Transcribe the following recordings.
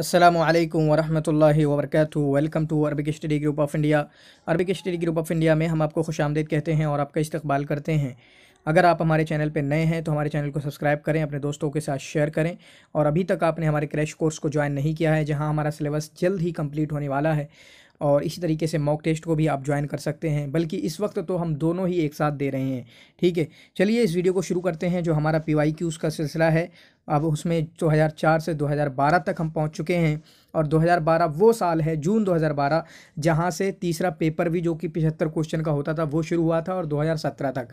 असलम वरहमल वर्क welcome to Arabic study group of India Arabic study group of India में हम आपको खुश आमदेद कहते हैं और आपका इस्तकबाल करते हैं अगर आप हमारे चैनल पर नए हैं तो हमारे चैनल को सब्सक्राइब करें अपने दोस्तों के साथ शेयर करें और अभी तक आपने हमारे क्रैश कोर्स को ज्वाइन नहीं किया है जहाँ हमारा सिलेबस जल्द ही कम्प्लीट होने वाला है और इसी तरीके से मॉक टेस्ट को भी आप ज्वाइन कर सकते हैं बल्कि इस वक्त तो हम दोनों ही एक साथ दे रहे हैं ठीक है चलिए इस वीडियो को शुरू करते हैं जो हमारा पी वाई क्यूज़ का सिलसिला है अब उसमें 2004 से 2012 तक हम पहुंच चुके हैं और 2012 वो साल है जून 2012 जहां से तीसरा पेपर भी जो कि पिछहत्तर क्वेश्चन का होता था वो शुरू हुआ था और 2017 तक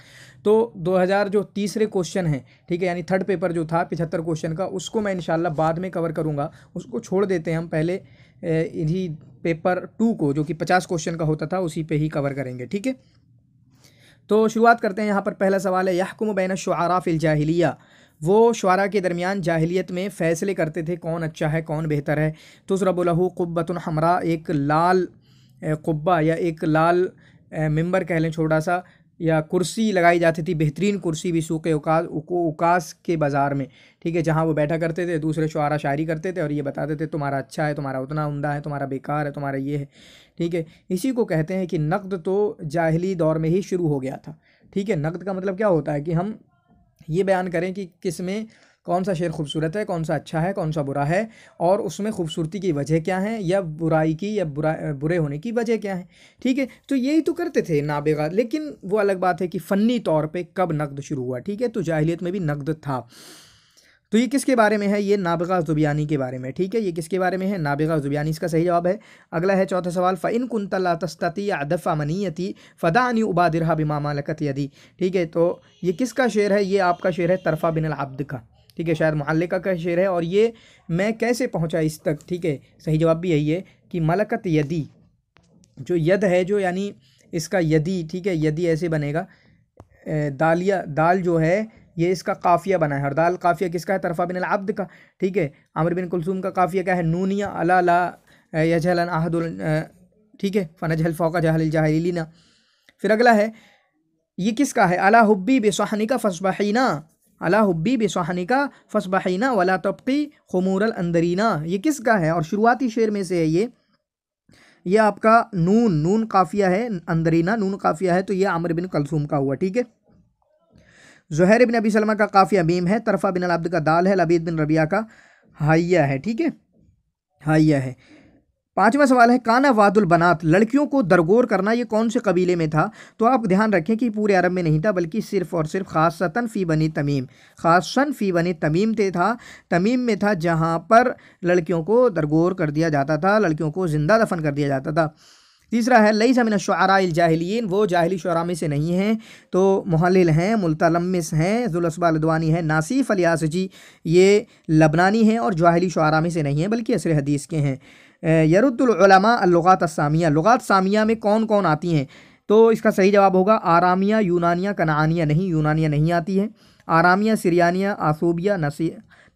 तो 2000 जो तीसरे क्वेश्चन हैं ठीक है यानी थर्ड पेपर जो था पिछहत्तर क्वेश्चन का उसको मैं इन बाद में कवर करूँगा उसको छोड़ देते हैं हम पहले इन्हीं पेपर टू को जो कि पचास क्वेश्चन का होता था उसी पर ही कवर करेंगे ठीक है तो शुरुआत करते हैं यहाँ पर पहला सवाल है यहकुम बैन शुआरा फिल वो शुरा के दरमियान जाहिलियत में फ़ैसले करते थे कौन अच्छा है कौन बेहतर है तो रबुलहू कुब्बतन हमरा एक लाल कुब्बा या एक लाल मेंबर कह लें छोटा सा या कुर्सी लगाई जाती थी बेहतरीन कुर्सी भी सूखे उकास उकास के बाज़ार में ठीक है जहाँ वो बैठा करते थे दूसरे शुरा शायरी करते थे और ये बताते थे तुम्हारा अच्छा है तुम्हारा उतना उमदा है तुम्हारा बेकार है तुम्हारा ये है ठीक है इसी को कहते हैं कि नकद तो जाहली दौर में ही शुरू हो गया था ठीक है नकद का मतलब क्या होता है कि हम ये बयान करें कि किस में कौन सा शेर खूबसूरत है कौन सा अच्छा है कौन सा बुरा है और उसमें खूबसूरती की वजह क्या है या बुराई की या बुरा बुरे होने की वजह क्या है ठीक है तो यही तो करते थे नाबेगा लेकिन वो अलग बात है कि फ़नी तौर पे कब नकद शुरू हुआ ठीक है तो जाहिलियत में भी नकद था तो ये किसके बारे में है ये नाबिका जुबियानी के बारे में ठीक है ये किसके बारे में है नाबिका जुबियानी इसका सही जवाब है अगला है चौथा सवाल फ़ैन कुन तस्ती अदफ़ा मनीयती फ़दानी उबा दिरहा बिमा मालकत यदि ठीक है तो ये किसका शेर है ये आपका शेर है तरफ़ा बिन अब्द का ठीक है शायद महालिका का शेर है और ये मैं कैसे पहुँचा इस तक ठीक है सही जवाब भी यही है कि मलकत यदि जो यद है जो यानी इसका यदि ठीक है यदि ऐसे बनेगा दालिया दाल जो है ये इसका काफ़िया बना है हरदाल काफ़िया किसका है तरफा बिन अब्द का ठीक है आमिर बिन कुलसूम का काफ़िया क्या है नूनिया अला ला यजहलन ठीक है जहल फ़ौका जहल जहलना फिर अगला है ये किसका है अला हब्बी बेसहानी का फसबहीना अला हब्बी बेसहानी का फसबहीना वला तबकी खमूरल अंदरीना ये किसका है और शुरुआती शेर में से है ये ये आपका नून नून काफ़िया है अंदरीना नून काफ़िया है तो ये आमर बिन कलसूम का हुआ ठीक है जहर बिन अबी सलमा का काफ़ी अमीम है तरफा बिन अलाब्द का दाल है लबीद बिन रबिया का हाइया है ठीक है हाइया है पांचवा सवाल है काना वादुल बनात लड़कियों को दरगोर करना ये कौन से कबीले में था तो आप ध्यान रखें कि पूरे अरब में नहीं था बल्कि सिर्फ और सिर्फ खासतन फ़ी बनी तमीम खासन फ़ी बनी तमीम ते था तमीम में था जहाँ पर लड़कियों को दरगोर कर दिया जाता था लड़कियों को ज़िंदा दफन कर दिया जाता था तीसरा है लई समिन जाहलिन वो जाहली शरा में से नहीं हैं तो महलिल हैं मुलतलमस हैं जुलसबालदवानी हैं नासिफ अलियासजी ये लबनानी हैं और जाहली शरा में से नहीं हैं बल्कि असर हदीस के हैं यरुद्दुलमा लगात सामिया लगात सामिया में कौन कौन आती हैं तो इसका सही जवाब होगा आरामिया यूनानिया कनानिया नहीं यूनानिया नहीं आती है आरामिया सरियानिया आसूबिया नसी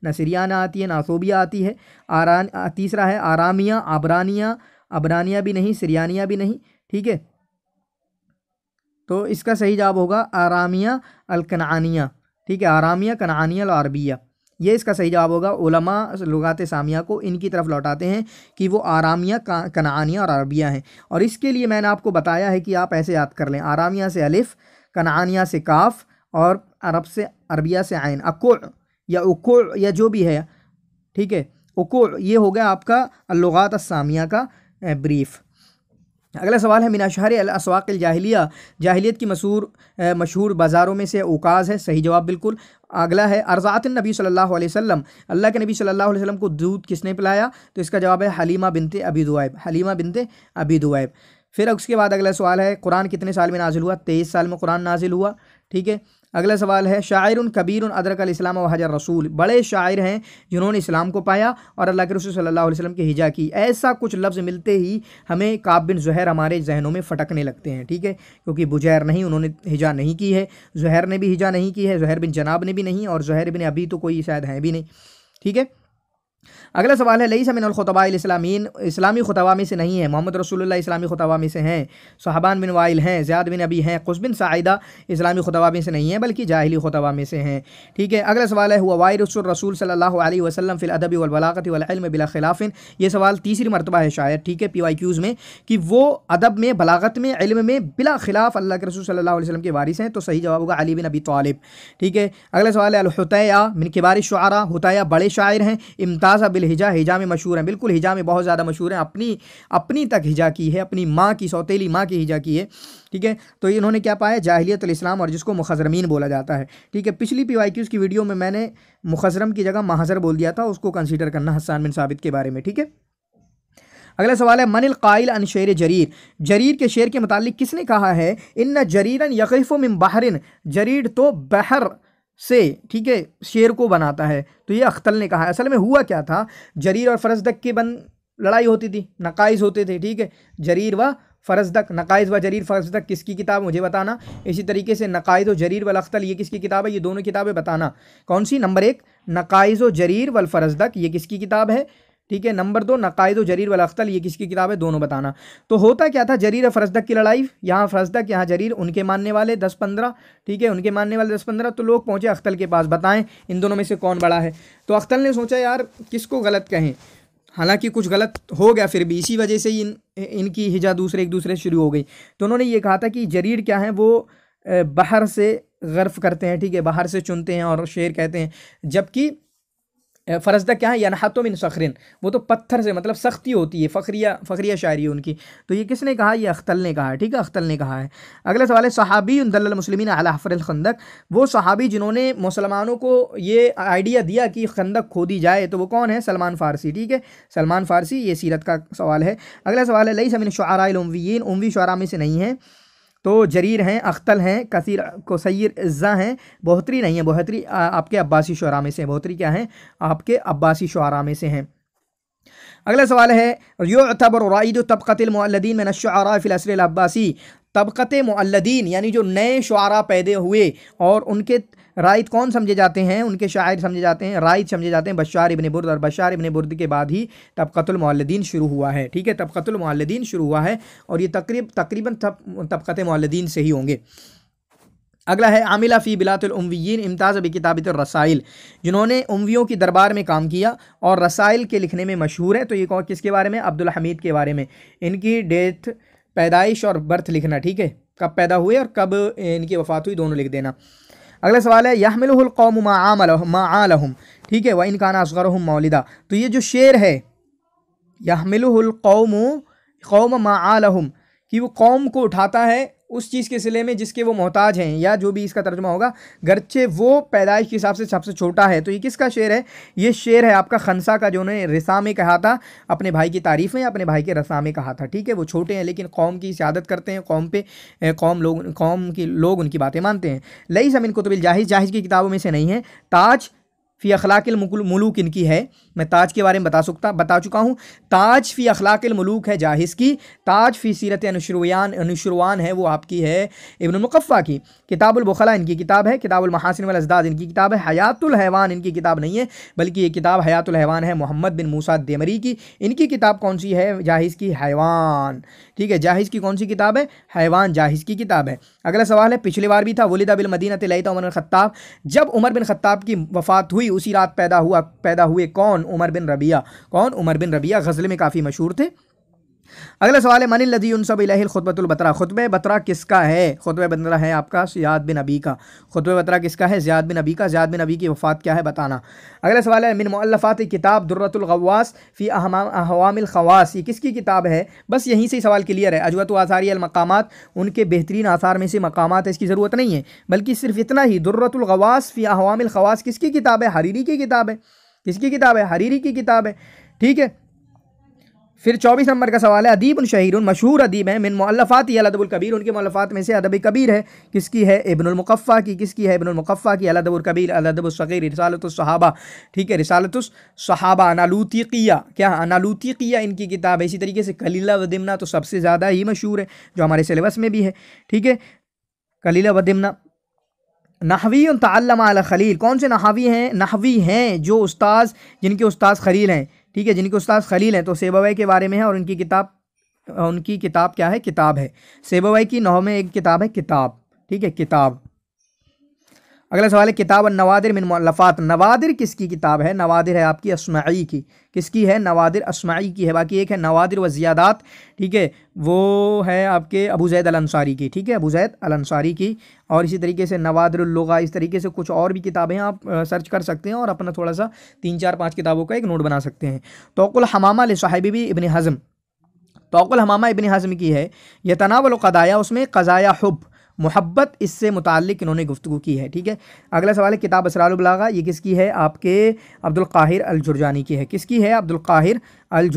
नसरियाना आती है नासूबिया आती है आरान तीसरा है आरामिया आबरानिया अबरानिया भी नहीं सिरियानिया भी नहीं ठीक है तो इसका सही जवाब होगा आरामिया अलकनानिया ठीक है आरामिया कनानिया और अरबिया ये इसका सही जवाब होगा उलमा लगात सामिया को इनकी तरफ लौटाते हैं कि वो आरामिया कनानिया और अरबिया हैं और इसके लिए मैंने आपको बताया है कि आप ऐसे याद कर लें आरामिया से अलिफ़ कनानिया से काफ़ और अरब से अरबिया से आयन अको या उको या जो भी है ठीक है उको ये हो गया आपका लगात सामिया का ब्रीफ़ अगला सवाल है मिनाशहर अलासवाक़ जाहलिया जाहलीत की मशहूर मशहूर बाज़ारों में से ओकाज़ है सही जवाब बिल्कुल अगला है अर्ज़ात नबी सल्लल्लाहु अलैहि वसल्लम अल्लाह के नबी सल्लल्लाहु अलैहि वसल्लम को दूध किसने पिलाया तो इसका जवाब है हलीमा बिनते अबी दुआब हलीमा बिनते अबी दुआब फिर उसके बाद अगला सवाल है कुरान कितने साल में नाजिल हुआ तेईस साल में कुरान नाजिल हुआ ठीक है अगला सवाल है शायर कबीर अदरक इस्लाम हजर रसूल बड़े शायर हैं जिन्होंने इस्लाम को पाया और अल्लाह के रसूल सल्लल्लाहु अलैहि वसल्लम की हिजा की ऐसा कुछ लफ्ज़ मिलते ही हमें काब बिन जहर हमारे जहनों में फटकने लगते हैं ठीक है क्योंकि बुजैर नहीं उन्होंने हिजा नहीं की है जहर ने भी हिजा नहीं की है जहर बिन जनाब ने भी नहीं और जहर बिन अभी तो कोई शायद हैं भी नहीं ठीक है अगला सवाल है लई समिन ख़ुतबा इस्लामीन इस्लामी ख़ुतबा में से नहीं है मोहम्मद रसूल इस्लामी ख़ुतबा में से हैं सहाबान बिन वाइल हैं ज्याद बिन अबी हैं बिन साइदा इस्लामी ख़ुतबा में से नहीं है बल्कि जाहली ख़ुतबा में से हैं ठीक है अगला सवाल है हुआ वायर रसूल सल्ला वसलम फ़िलदबी वलाक़त वलम बिला खिलाफिन ये सवाल तीसरी मरतबा है शायद ठीक है पी वाई क्यूज़ में कि वो अदब में बलागत में इलम में बिला खिलाफ अल्लाह के रसूल सल्ला वसलम के वारिस हैं तो सही जवाब होगा अली बिन अबी तालिब ठीक है अगला सवाल है अलहुतया मिन किबार शारा बड़े शायर हैं इमताज़ अब बिल हिजा हिजा में मशहूर हैं बिल्कुल हिजा में बहुत ज़्यादा मशहूर हैं अपनी अपनी तक हिजा की है अपनी माँ की सौतीली माँ की हिजा की है ठीक है तो इन्होंने क्या पाया जाहलीत इस्लाम और जिसको मुखजरमीन बोला जाता है ठीक है पिछली पी वाई की वीडियो में मैंने मुखजरम की जगह महाजर बोल दिया था उसको कंसिडर करना हसान बिन साबित के बारे में ठीक है अगला सवाल है मनिल कायल अन शेर जरीर जरीर के शेर के मुतालिक किसने कहा है इन न जरीरन यकीफ़ो मिम बहरिन जरीर तो बहर से ठीक है शेर को बनाता है तो ये अख्तल ने कहा असल में हुआ क्या था जरीर और फरजदक के बन लड़ाई होती थी नकाइज होते थे ठीक है जरीर व फरजदक नकाइज व जरीर फ़रजदक किसकी किताब मुझे बताना इसी तरीके से नकाइज व जरीर वल अख्तल ये किसकी किताब है ये दोनों किताबें बताना कौन सी नंबर एक नकाइज व जरीर वल फ़रजदक ये किसकी किताब है ठीक है नंबर दो नकायद जरीर वाल अख्तल ये किसकी किताब है दोनों बताना तो होता क्या था जरीर और की लड़ाई यहाँ फ़रजदक यहाँ जरीर उनके मानने वाले दस पंद्रह ठीक है उनके मानने वाले दस पंद्रह तो लोग पहुँचे अख्तल के पास बताएं इन दोनों में से कौन बड़ा है तो अख्तल ने सोचा यार किसको गलत कहें हालांकि कुछ गलत हो गया फिर भी इसी वजह से ही इन इनकी हिजा दूसरे एक दूसरे से शुरू हो गई तो उन्होंने ये कहा था कि जरीर क्या है वो बाहर से गर्फ करते हैं ठीक है बाहर से चुनते हैं और शेर कहते हैं जबकि फ़रजदा क्या है यनहतुम इन सखरिन वो तो पत्थर से मतलब सख्ती होती है फ़खरिया फ़खरिया शायरी उनकी तो ये किसने कहा ये अख्तल ने कहा है ठीक है अख्तल ने कहा है अगला सवाल है सहाबी उनदलमसलिमिन अलाफ़रखंदक वो सहाबी जिन्होंने मुसलमानों को ये आइडिया दिया कि खंदक खोदी जाए तो वो कौन है सलमान फ़ारसी ठीक है सलमान फ़ारसी ये सीरत का सवाल है अगला सवाल है लई समिन शारा उमवी शारा में से नहीं है तो जरीर हैं अख्तल हैं कसर कोसैर इज़्ज़ा हैं बोहतरी नहीं है बहतरी आपके अब्बासी शुरा में से बहुतरी क्या हैं आपके अब्बासी शुरा में से हैं अगला सवाल है योतबर राइद तबक़तमदीन में नशारा फ़िलसर अब्बासी तबक़त मल्लिन यानी जो नए शुरा पैदे हुए और उनके राइत कौन समझे जाते हैं उनके शायर समझे जाते हैं राइत समझे जाते हैं बशार इबन बुर्द और बशार इबन बुर्द के बाद ही तबक़तमद्दीन शुरू हुआ है ठीक है तबक़तमद्दीन शुरू हुआ है और ये तकरीब तकरीबन तबक़त मल्लिन से ही होंगे अगला है आमिला फ़ी बिलातुलमवीन इम्ताज़ अभी किताबित रसाइल जिन्होंने उमवियों की दरबार में काम किया और रसाइल के लिखने में मशहूर है तो ये कौन किसके बारे में अब्दुल हमीद के बारे में इनकी डेथ पैदाइश और बर्थ लिखना ठीक है कब पैदा हुए और कब इनकी वफ़ात हुई दोनों लिख देना अगला सवाल है यामिलकौम माआलहम ठीक है व इनका नासगर मौलिदा तो ये जो शेर है यामिलकौम कौम माआलहम कि वो कौम को उठाता है उस चीज़ के सिले में जिसके वो मोहताज हैं या जो भी इसका तर्जमा होगा गरचे वो पैदाइश के हिसाब से सबसे छोटा है तो ये किसका शेर है ये शेर है आपका खनसा का जो उन्होंने रसामे में कहा था अपने भाई की तारीफ़ में अपने भाई के रसा में कहा था ठीक है वो छोटे हैं लेकिन कौम की सियादत करते हैं कौम पे कौम लोग कौम के लोग उनकी बातें मानते हैं लई समिन कुतुबिल जाहिज जाहिज की किताबों में से नहीं है ताज फ़ी अखलाकिल मलूक इनकी है मैं ताज के बारे में बता सकता बता चुका हूँ ताज फ़ी अखलाकिल मलूक है जाहिज़ की ताज फ़ी सीरत अनुशरवान अनुशरवान है वो आपकी है इबन मुकफ़ा की किताबुलबखला इनकी किताब है किताबुलमहासिन अजदाद इनकी किताब है हयातुलहवान इनकी किताब नहीं है बल्कि ये किताब हयातुलहवान है मोहम्मद बिन मूसा देमरी की इनकी किताब कौन सी है जाहिज़ की हैवान ठीक है जाहिज़ की कौन सी किताब है हैवान जाहिज़ की किताब है अगला सवाल है पिछली बार भी था वलिदा बिल मदीनत लैता उमर बिन ख़त्ताब जब उमर बिन ख़त्ताब की वफ़ात हुई भी उसी रात पैदा हुआ पैदा हुए कौन उमर बिन रबिया कौन उमर बिन रबिया गज़ल में काफ़ी मशहूर थे अगला सवाल है मन लदी उन सब खुतबतुल बतरा खुतब बतरा किसका है खुतब बतरा है आपका सियाद बिन अबी का खुतब बतरा किसका है ज्याद बिन अबी का ज्याद बिन अबी की वफ़ात क्या है बताना अगला सवाल है मिन मुल्लफ़ात किताब दुर्रतुलगवास फ़ी अहवामिल खवास ये किसकी किताब है बस यहीं से ही सवाल क्लियर है अजवत आसारी अलमकाम उनके बेहतरीन आसार में से मकाम है इसकी ज़रूरत नहीं है बल्कि सिर्फ इतना ही दुर्रतुलगवास फ़ी अहवामिल खवास किसकी किताब है हरीरी की किताब है किसकी किताब है हरीरी की किताब है ठीक है फिर चौबीस नंबर का सवाल है अदीब शहीर मशहूर अदीब है मिन मल्लफ़ात अलादबुल कबीर उनके मल्लफ़ात में से अदब कबीर है किसकी है इबनमकफ़ा की किसकी है इबनमकफ़ा की अलादबुल कबीर अलादबुलसग़ीर ठीक है रिसालतुलसहाबा अनालूतिया क्या अनालूतिया इनकी किताब है इसी तरीके से कलीला वदिमना तो सबसे ज़्यादा ही मशहूर है जो हमारे सिलेबस में भी है ठीक है कलीला वदिमना नहवी तल्लम खलील कौन से नहावी हैं नहवी हैं जो उस्ताद जिनके उस्ताद खलील हैं ठीक है जिनके उस्ताद खलील हैं तो सेबाबाई के बारे में है और उनकी किताब उनकी किताब क्या है किताब है सेबाबाई की नौ में एक किताब है किताब ठीक है किताब अगला सवाल है किताब नवादिर मिन मुल्लफ़ात नवादिर किसकी किताब है नवादिर है आपकी असमाई की किसकी है नवादिर असमाई की है बाकी एक है नवादिर व ज़ियादात ठीक है वो है आपके अबू जैद अलानसारी की ठीक है अबू जैद अलानसारी की और इसी तरीके से नवादरुल्लगा इस तरीके से कुछ और भी किताबें आप सर्च कर सकते हैं और अपना थोड़ा सा तीन चार पाँच किताबों का एक नोट बना सकते हैं तोकुल हमामा साहिबी भी इबन हज़म तोकुल हमामा इबन हज़म की है यह तनावल कदाया उसमें कज़ाया हब मोहब्बत इससे मुतल इन्होंने गुफ्तु की है ठीक है अगला सवाल है किताब असरालबलागा ये किसकी है आपके अब्दुल काहिर अल की है किसकी है अब्दुल काहिर अल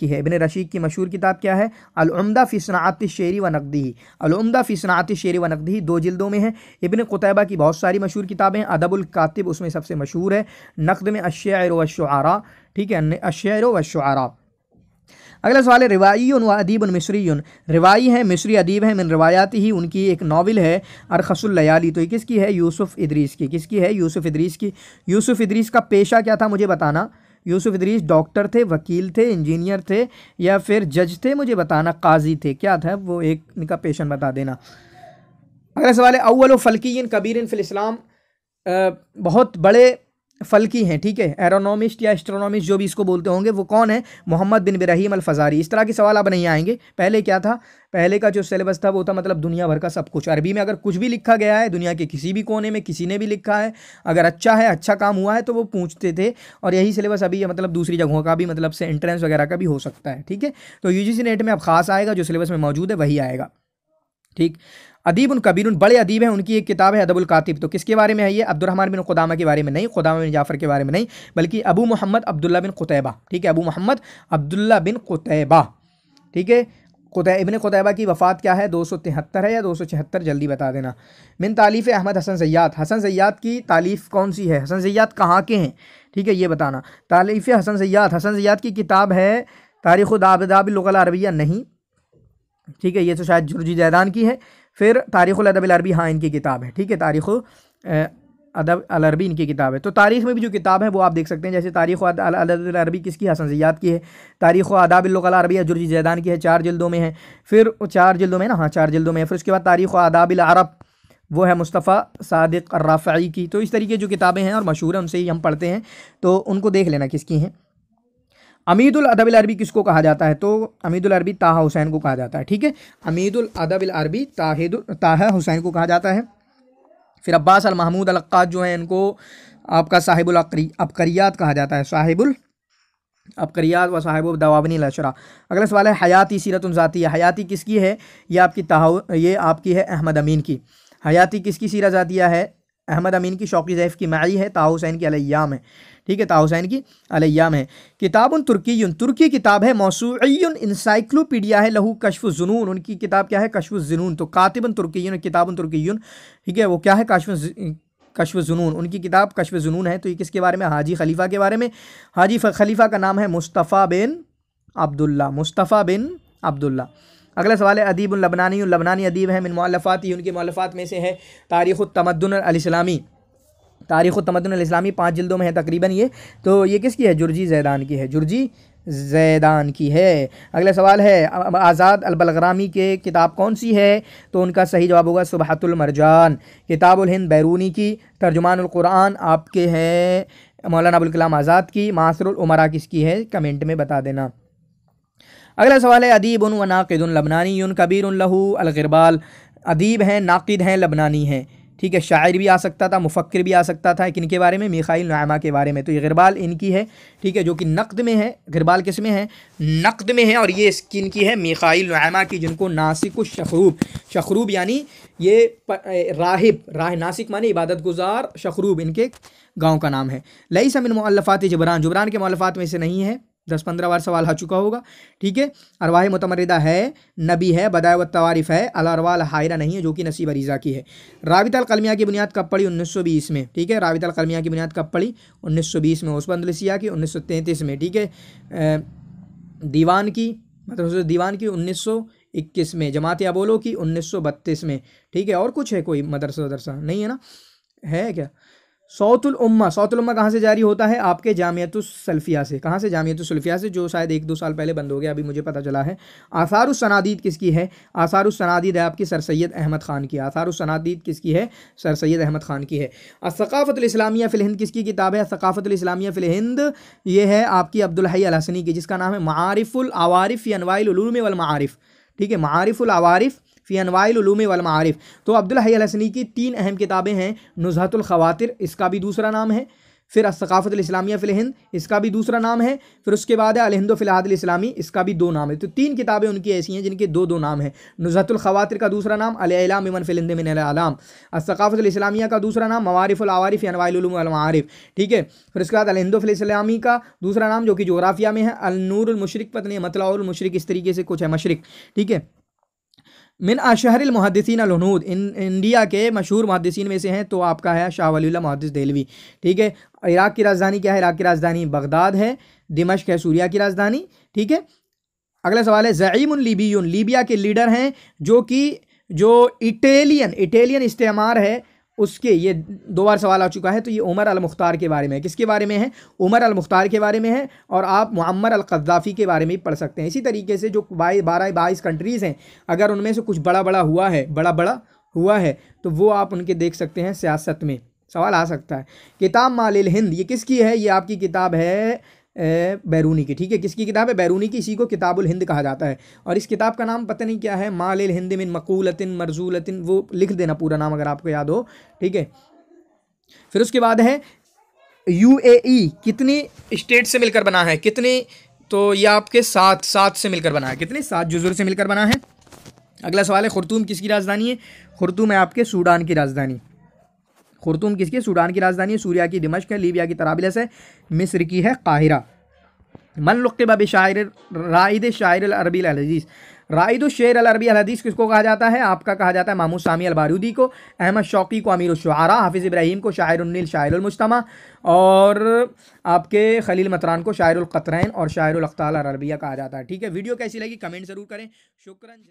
की है इबन रशीद की मशहूर किताब क्या है अलमदा फ़िसनात शेर शेरी व नकदी अलमदा फ़िसनात शेरी व नकदी दो जल्दों में है इबन कुतैबा की बहुत सारी मशहूर किताबें अदबुलकातब उसमें सबसे मशहूर है नकद में अशर व शुरा ठीक है अशर व शुरा अगला सवाल है रिवाईन व मिश्री उन रिवाई है मिश्री अदीब है मिन रवायाती ही उनकी एक नावल है अरखसुल्लयाली तो ये किसकी है यूसुफ़ इदरीस की किसकी है यूसुफ़ इदरीस की यूसुफ़ इदरीस का पेशा क्या था मुझे बताना यूसुफ इदरीस डॉक्टर थे वकील थे इंजीनियर थे या फिर जज थे मुझे बताना काजी थे क्या था वो एक इनका पेशन बता देना अगला सवाल है अव्वल फ़लकीन कबीर फ़िल इस्लाम बहुत बड़े फलकी हैं ठीक है एरोनॉमिस्ट या एस्ट्रोनॉमिस्ट जो भी इसको बोलते होंगे वो कौन है मोहम्मद बिन बिरहीम अल फजारी इस तरह के सवाल अब नहीं आएंगे पहले क्या था पहले का जो सिलेबस था वो था मतलब दुनिया भर का सब कुछ अरबी में अगर कुछ भी लिखा गया है दुनिया के किसी भी कोने में किसी ने भी लिखा है अगर अच्छा है अच्छा काम हुआ है तो वो पूछते थे और यही सिलेबस अभी मतलब दूसरी जगहों का भी मतलब से एंट्रेंस वगैरह का भी हो सकता है ठीक है तो यू नेट में अब खास आएगा जो सिलेबस में मौजूद है वही आएगा ठीक अदीब उन कबीर उन बड़े अदीब हैं उनकी एक किताब है अदबुल कातिब तो किसके बारे में है ये अब्दुलरहमान बिन खुदामा के बारे में नहीं खुदामा बिन जाफ़र के बारे में नहीं बल्कि अबू मोहम्मद अब्दुल्ला बिन कुतैबा ठीक है अबू मोहम्मद अब्दुल्ला बिन कुतैबा ठीक है कुतै इबन कुतैबा की वफ़ात क्या है दो सौ तिहत्तर है या दो सौ छिहत्तर जल्दी बता देना मिन तालीफ़ अहमद हसन सयाद हसन सयाद की तालीफ़ कौन सी है हसन सयाद कहाँ के हैं ठीक है ये बताना तालीफ़ हसन सयाद हसन सयाद की किताब है तारीख़ दाबदाब अरबिया नहीं ठीक है ये तो शायद जुर्जी जैदान की है फिर तारीख़ अदबी हाँ इनकी किताब है ठीक है तारीख़ अदब अलरबी इनकी किताब है तो तारीख़ में भी जो किताब है वो आप देख सकते हैं जैसे तारीख़ अलरबी किसकी हसन ज़ियाद की है तारीख़ अरबी अजुर्जी जैदान की है चार जल्दों में है फिर चार जल्दों में ना हाँ चार जल्दों में है फिर उसके बाद तारीख़ अरब वो है मुस्तफ़ा सादिक अर्राफ़ाई की तो इस तरीके जो किताबें हैं और मशहूर हैं उनसे ही हम पढ़ते हैं तो उनको देख लेना किसकी हैं अमीदुल अदबिल अरबी किसको कहा जाता है तो अमीदुल अरबी ताहा हुसैन को कहा जाता है ठीक है अमीदुल अदबिल अरबी ताहिद ताहा हुसैन को कहा जाता है फिर अब्बास अल महमूद अलक्कात जो है इनको आपका साहिबुल अबकरियात कहा जाता है साहिबुल अबकरियात व साहिब दवाबनी लशरा अगला सवाल है हयाती सीरत ज़ाती हयाती किसकी है ये आपकी ताहा ये आपकी है अहमद अमीन की हयाती किसकी सीरत ज़ातिया है अहमद अमीन की शौकी ज़ैफ़ की माई है हुसैन की अलैयाम है ठीक है ताहुसैन की अलयाम है किताब तुर्की तुर्की किताब है मौसुन इंसाइक्लोपीडिया है लहू कशफ जुनून उनकी किताब क्या है कशफ जुनून तो उन तुर्की किताबन तुर्की ठीक है वो क्या है कशफ कशव जुनून उनकी किताब कशव जुनून है तो ये किसके बारे में हाजी खलीफा के बारे में हाजी खलीफा का नाम है मुस्तफ़ा बिन अब्दुल्ला मुस्तफ़ा बिन अब्दुल्ला अगला सवाल है अदीब लबनानी लबनानी अदीब है मिन मौलफ़ात उनके मौलफ़ात में से है तारीख़ तमदन अलीस्लामी तारीख़ तमदन इस्लामी पाँच जल्दों में है तकरीबन ये तो ये किसकी है जुर्जी जैदान की है जुर्जी जैदान की है अगला सवाल है आज़ाद अलबलग्रामी के किताब कौन सी है तो उनका सही जवाब होगा सुबहतुलमरजान किताबुल हिंद बैरूनी की तर्जुमानकुरान आपके हैं मौलाना अबुल कलाम आज़ाद की मासरमरा किसकी है कमेंट में बता देना अगला सवाल है अदीब उन व नाकद लबनानी कबीर लहू अलगरबाल अदीब हैं नाकद हैं लबनानी हैं ठीक है शायर भी आ सकता था मुफक्र भी आ सकता था किन के बारे में मिखाइल नामा के बारे में तो ये गिरबाल इनकी है ठीक है जो कि नकद में है गिरबाल किस में है नकद में है और ये स्किन की है मिखाइल नामा की जिनको नासिक शखरूब शखरूब यानी ये राहिब राह नासिक माने इबादत गुजार शखरूब इनके गाँव का नाम है लई समिन मल्लफ़ात जबरान जबरान के मल्लफ़ात में से नहीं है दस पंद्रह बार सवाल आ चुका होगा ठीक है अरवाह मतमरदा है नबी है बदाय व तवारिफ है अलरवाल हायरा नहीं है जो कि नसीब अरीज़ा की है राबित कलमिया की बुनियाद कब पड़ी उन्नीस सौ बीस में ठीक है राबित कलमिया की बुनियाद कब पड़ी उन्नीस सौ बीस में ओसबंद की उन्नीस सौ तैंतीस में ठीक है दीवान की मतलब दीवान की उन्नीस सौ इक्कीस में जमात अबोलो की उन्नीस सौ बत्तीस में ठीक है और कुछ है कोई मदरसा वदरसा नहीं है ना है क्या सौतुल उम्मा सौतुल उम्मा कहाँ से जारी होता है आपके सल्फिया से कहाँ से सल्फिया से जो शायद एक दो साल पहले बंद हो गया अभी मुझे पता चला है आसार उसनादीद किसकी है उसनादीद है आपकी सर सैद अहमद ख़ान की उसनादीद किसकी है सर सैद अहमद ख़ान की है फ़िल फ़िलहिंद किसकी किताब है सकाफ़तलामिया फ़िलहिंद ये है आपकी अब्दुलहई अलहसनी की जिसका नाम है मारफ़ुल आवारफ़ अनवाइल वलमारफ़ ठीक है मारफ़ुल आवारफ़ फ़ी अनवाइल उलूम वलमारफ़ तो अब्दुल हई हसनी की तीन अहम किताबें हैं नुजहतुल खवातिर इसका भी दूसरा नाम है फिर असकाफ़त इस्लामिया फ़िलहिंद इसका भी दूसरा नाम है फिर उसके बाद है अलहिंद फ़िलहाद इस्लामी इसका भी दो नाम है तो तीन किताबें उनकी ऐसी हैं जिनके दो दो नाम हैं नुजहतुल का दूसरा नाम अलाम इमन फ़िलहिंद मिन अलाम असकाफ़त इस्लामिया का दूसरा नाम मवारफ़ारिफ़ अनवालमारफ़ ठीक है फिर उसके बाद अलहिंद फ़िलस्लामी का दूसरा नाम जो कि जोग्राफिया में है अलनूरमशरक पत्नी मतलामशरक इस तरीके से कुछ है मशरक ठीक है मिन अशहर मुहदसिन अलहनूद इन इंडिया के मशहूर मुहदसिन में से हैं तो आपका है शाह वली मुहदस देलवी ठीक है इराक़ की राजधानी क्या है इराक़ की राजधानी बगदाद है दिमश्क है सूर्या की राजधानी ठीक है अगला सवाल है ज़ईम लीबियन लीबिया के लीडर हैं जो कि जो इटेलियन इटेलियन इस्तेमार है उसके ये दो बार सवाल आ चुका है तो ये उमर अल मुख्तार के बारे में है किसके बारे में है उमर अल मुख्तार के बारे में है और आप मुअम्मर अल कद्दाफ़ी के बारे में भी पढ़ सकते हैं इसी तरीके से जो बाई बारह बाईस कंट्रीज़ हैं अगर उनमें से कुछ बड़ा बड़ा हुआ है बड़ा बड़ा हुआ है तो वो आप उनके देख सकते हैं सियासत में सवाल आ सकता है किताब मालिल हिंद ये किसकी है ये आपकी किताब है बैरूनी की ठीक है किसकी किताब है बैरूनी की इसी को किताबुल हिंद कहा जाता है और इस किताब का नाम पता नहीं क्या है माल हिंद मिन मकूलतिन मरजूलतिन वो लिख देना पूरा नाम अगर आपको याद हो ठीक है फिर उसके बाद है यू ए कितनी स्टेट से मिलकर बना है कितनी तो ये आपके सात सात से मिलकर बना है कितने सात जुजुर से मिलकर बना है अगला सवाल है खुरतूम किसकी राजधानी है खुरतूम है आपके सूडान की राजधानी खुरतूम किसकी सूडान की राजधानी है सूर्या की दिमश है लीबिया की तराबिलस है मिस्र की है काहिरा मनलुक़ब शायर राइद शायर अरबी अलजीज़ राइद शेर अरबी अलहदीस किसको कहा जाता है आपका कहा जाता है मामू सामी अलबारूदी को अहमद शौकी को अमीर शारा हाफिज़ इब्राहिम को शायर शायरमजतमा और आपके खलील मतरान को शायर शायरकतरैन और शायरख्ताल अरबिया कहा जाता है ठीक है वीडियो कैसी लगी कमेंट ज़रूर करें शुक्र